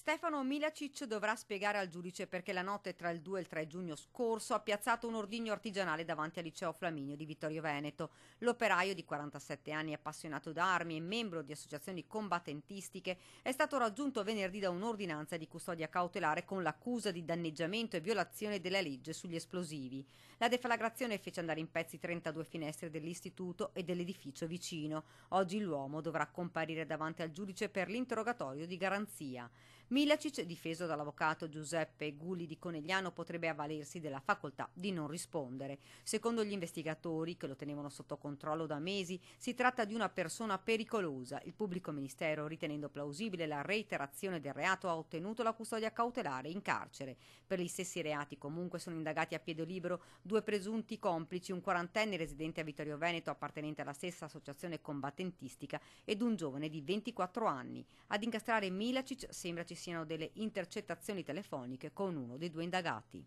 Stefano Milacic dovrà spiegare al giudice perché la notte tra il 2 e il 3 giugno scorso ha piazzato un ordigno artigianale davanti al liceo Flaminio di Vittorio Veneto. L'operaio di 47 anni, appassionato d'armi e membro di associazioni combattentistiche, è stato raggiunto venerdì da un'ordinanza di custodia cautelare con l'accusa di danneggiamento e violazione della legge sugli esplosivi. La deflagrazione fece andare in pezzi 32 finestre dell'istituto e dell'edificio vicino. Oggi l'uomo dovrà comparire davanti al giudice per l'interrogatorio di garanzia. Milacic, difeso dall'avvocato Giuseppe Gulli di Conegliano, potrebbe avvalersi della facoltà di non rispondere. Secondo gli investigatori, che lo tenevano sotto controllo da mesi, si tratta di una persona pericolosa. Il pubblico ministero, ritenendo plausibile la reiterazione del reato, ha ottenuto la custodia cautelare in carcere. Per gli stessi reati comunque sono indagati a piede libero due presunti complici, un quarantenne residente a Vittorio Veneto appartenente alla stessa associazione combattentistica ed un giovane di 24 anni. Ad incastrare Milacic sembra ci siano delle intercettazioni telefoniche con uno dei due indagati.